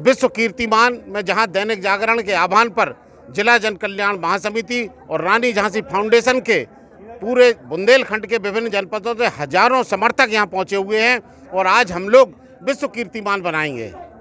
विश्व कीर्तिमान में जहां दैनिक जागरण के आह्वान पर जिला जन कल्याण महासमिति और रानी झांसी फाउंडेशन के पूरे बुंदेलखंड के विभिन्न जनपदों से हजारों समर्थक यहाँ पहुँचे हुए हैं और आज हम लोग विश्व कीर्तिमान बनाएंगे